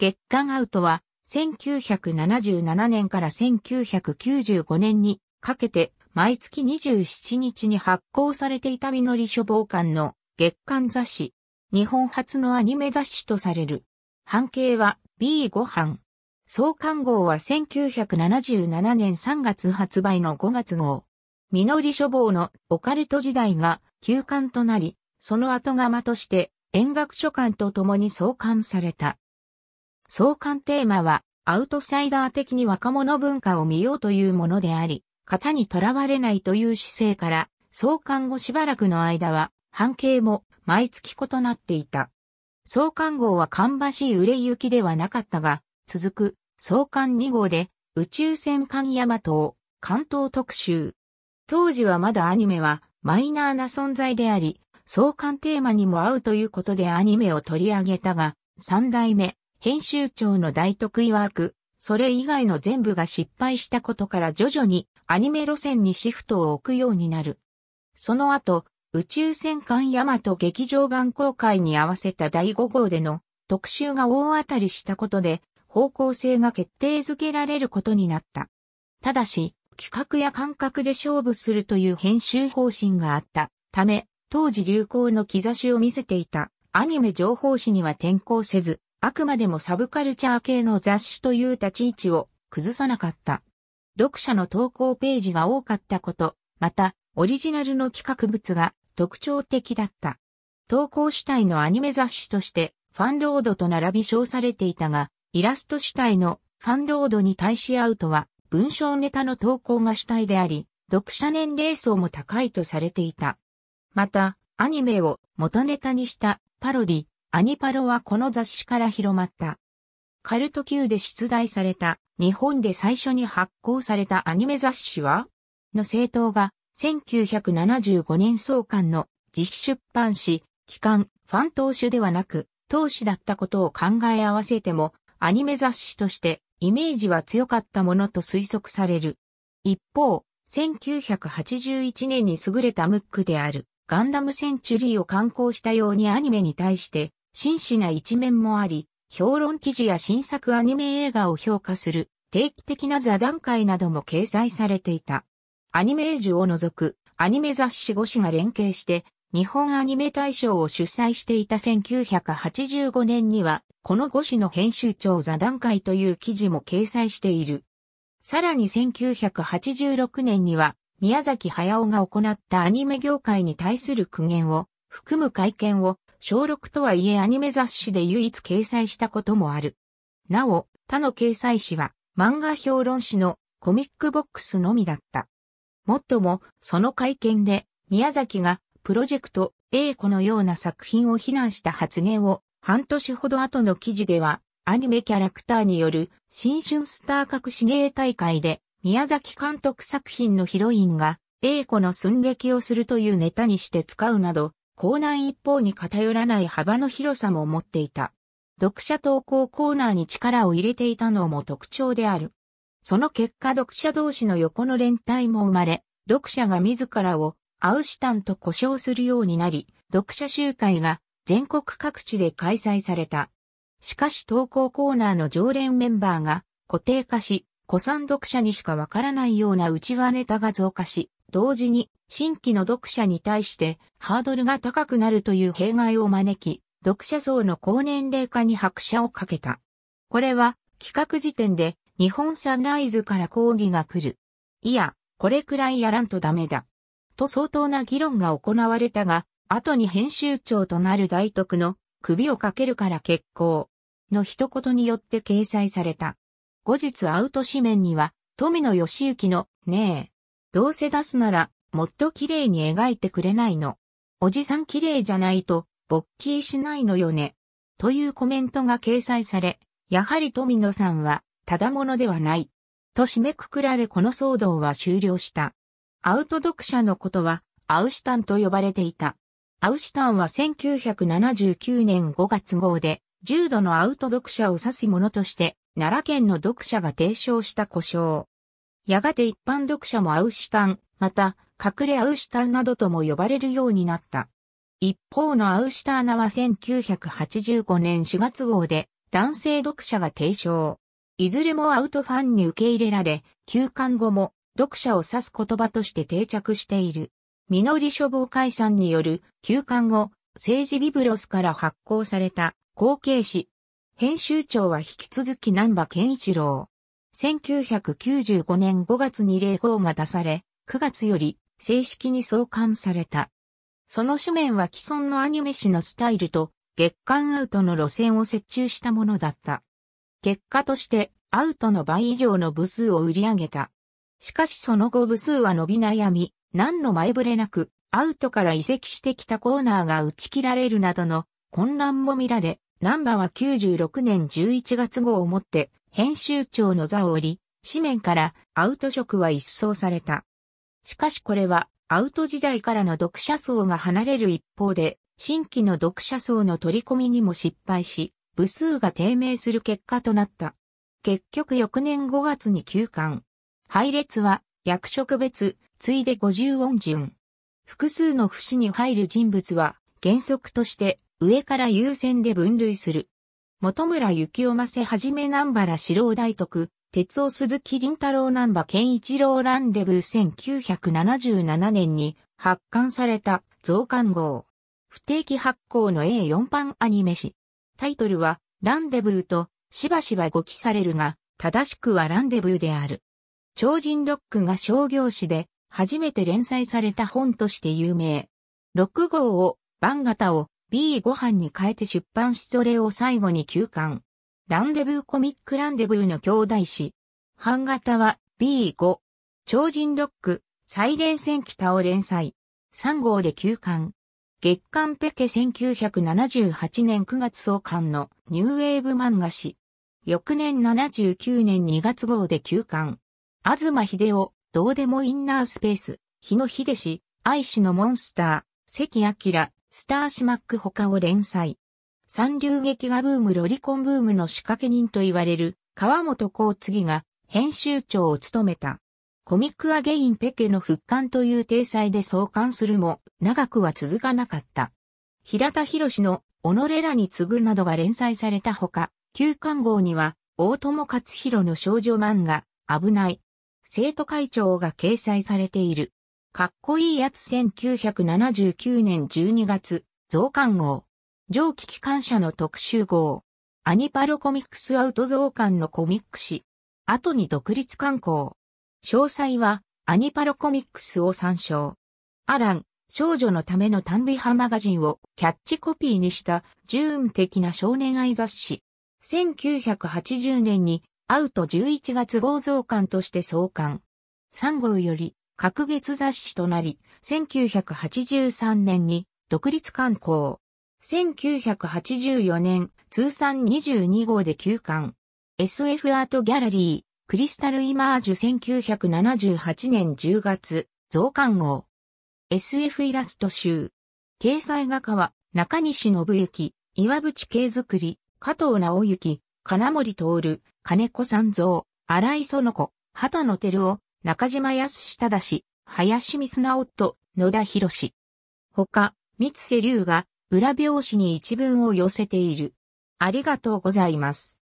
月刊アウトは、1977年から1995年にかけて、毎月27日に発行されていた実り書房館の月刊雑誌。日本初のアニメ雑誌とされる。半径は B5 版。創刊号は1977年3月発売の5月号。実り書房のオカルト時代が休刊となり、その後釜として、演楽書館と共に創刊された。創刊テーマは、アウトサイダー的に若者文化を見ようというものであり、型にとらわれないという姿勢から、創刊後しばらくの間は、半径も毎月異なっていた。創刊号は芳しい売れ行きではなかったが、続く創刊2号で宇宙船艦山島、関東特集。当時はまだアニメはマイナーな存在であり、創刊テーマにも合うということでアニメを取り上げたが、三代目編集長の大得意ワーク、それ以外の全部が失敗したことから徐々にアニメ路線にシフトを置くようになる。その後、宇宙戦艦ヤマト劇場版公開に合わせた第5号での特集が大当たりしたことで方向性が決定づけられることになった。ただし、企画や感覚で勝負するという編集方針があったため、当時流行の兆しを見せていたアニメ情報誌には転校せず、あくまでもサブカルチャー系の雑誌という立ち位置を崩さなかった。読者の投稿ページが多かったこと、また、オリジナルの企画物が特徴的だった。投稿主体のアニメ雑誌として、ファンロードと並び称されていたが、イラスト主体のファンロードに対しアウトは、文章ネタの投稿が主体であり、読者年齢層も高いとされていた。また、アニメを元ネタにしたパロディ、アニパロはこの雑誌から広まった。カルト級で出題された日本で最初に発行されたアニメ雑誌はの政党が1975年創刊の自費出版誌、機関、ファン投手ではなく、投資だったことを考え合わせても、アニメ雑誌としてイメージは強かったものと推測される。一方、1981年に優れたムックであるガンダムセンチュリーを刊行したようにアニメに対して真摯な一面もあり、評論記事や新作アニメ映画を評価する定期的な座談会なども掲載されていた。アニメージュを除くアニメ雑誌5誌が連携して日本アニメ大賞を主催していた1985年にはこの5誌の編集長座談会という記事も掲載している。さらに1986年には宮崎駿が行ったアニメ業界に対する苦言を含む会見を小6とはいえアニメ雑誌で唯一掲載したこともある。なお、他の掲載誌は漫画評論誌のコミックボックスのみだった。もっとも、その会見で、宮崎がプロジェクト A 子のような作品を非難した発言を、半年ほど後の記事では、アニメキャラクターによる新春スター格し芸大会で、宮崎監督作品のヒロインが、A 子の寸劇をするというネタにして使うなど、コーナー一方に偏らない幅の広さも持っていた。読者投稿コーナーに力を入れていたのも特徴である。その結果読者同士の横の連帯も生まれ、読者が自らをアウシタンと呼称するようになり、読者集会が全国各地で開催された。しかし投稿コーナーの常連メンバーが固定化し、古参読者にしかわからないような内輪ネタが増加し、同時に新規の読者に対してハードルが高くなるという弊害を招き、読者層の高年齢化に拍車をかけた。これは企画時点で日本サンライズから抗議が来る。いや、これくらいやらんとダメだ。と相当な議論が行われたが、後に編集長となる大徳の首をかけるから結構の一言によって掲載された。後日アウト紙面には富野義行のねえ、どうせ出すなら、もっと綺麗に描いてくれないの。おじさん綺麗じゃないと、勃起しないのよね。というコメントが掲載され、やはり富野さんは、ただものではない。と締めくくられこの騒動は終了した。アウト読者のことは、アウシタンと呼ばれていた。アウシタンは1979年5月号で、重度のアウト読者を指すものとして、奈良県の読者が提唱した故障。やがて一般読者もアウシュタン、また、隠れアウシュタンなどとも呼ばれるようになった。一方のアウシュターナは1985年4月号で男性読者が提唱。いずれもアウトファンに受け入れられ、休刊後も読者を指す言葉として定着している。実り処方解散による休刊後、政治ビブロスから発行された後継誌。編集長は引き続き南波健一郎。1995年5月に令号が出され、9月より正式に創刊された。その紙面は既存のアニメ誌のスタイルと月刊アウトの路線を設置したものだった。結果としてアウトの倍以上の部数を売り上げた。しかしその後部数は伸び悩み、何の前触れなくアウトから移籍してきたコーナーが打ち切られるなどの混乱も見られ、ナンバは96年11月号をもって編集長の座を折り、紙面からアウト色は一掃された。しかしこれはアウト時代からの読者層が離れる一方で、新規の読者層の取り込みにも失敗し、部数が低迷する結果となった。結局翌年5月に休刊。配列は役職別、ついで50音順。複数の節に入る人物は原則として上から優先で分類する。本村幸雄正はじめ南原四郎大徳、鉄尾鈴木林太郎南波健一郎ランデブー1977年に発刊された増刊号。不定期発行の A4 版アニメ誌。タイトルはランデブーとしばしば語記されるが、正しくはランデブーである。超人ロックが商業誌で初めて連載された本として有名。6号を、番型を、B5 飯に変えて出版しそれを最後に休刊。ランデブーコミックランデブーの兄弟誌。版型は B5。超人ロック、サイレン戦記タを連載。3号で休刊。月刊ペケ1978年9月創刊のニューウェーブ漫画誌。翌年79年2月号で休刊。東秀夫、どうでもインナースペース、日野秀氏、愛氏のモンスター、関明、スターシマック他を連載。三流劇画ブームロリコンブームの仕掛け人と言われる川本幸次が編集長を務めた。コミックアゲインペケの復刊という体裁で創刊するも長くは続かなかった。平田博の己らに次ぐなどが連載されたほか、旧刊号には大友克弘の少女漫画、危ない。生徒会長が掲載されている。かっこいいやつ1979年12月、増刊号。蒸気機関車の特集号。アニパロコミックスアウト増刊のコミック誌。後に独立刊行。詳細は、アニパロコミックスを参照。アラン、少女のための短微派マガジンをキャッチコピーにした、ジューン的な少年愛雑誌。1980年に、アウト11月号増刊として創刊。3号より、格月雑誌となり、1983年に独立刊行。1984年、通算22号で休刊。SF アートギャラリー、クリスタルイマージュ1978年10月、増刊号。SF イラスト集。掲載画家は、中西信之、岩渕慶作り、加藤直之、金森徹、金子三蔵、荒井園子、畑野照夫、中島康忠氏、林美砂夫、野田博士。他、三瀬龍が裏表紙に一文を寄せている。ありがとうございます。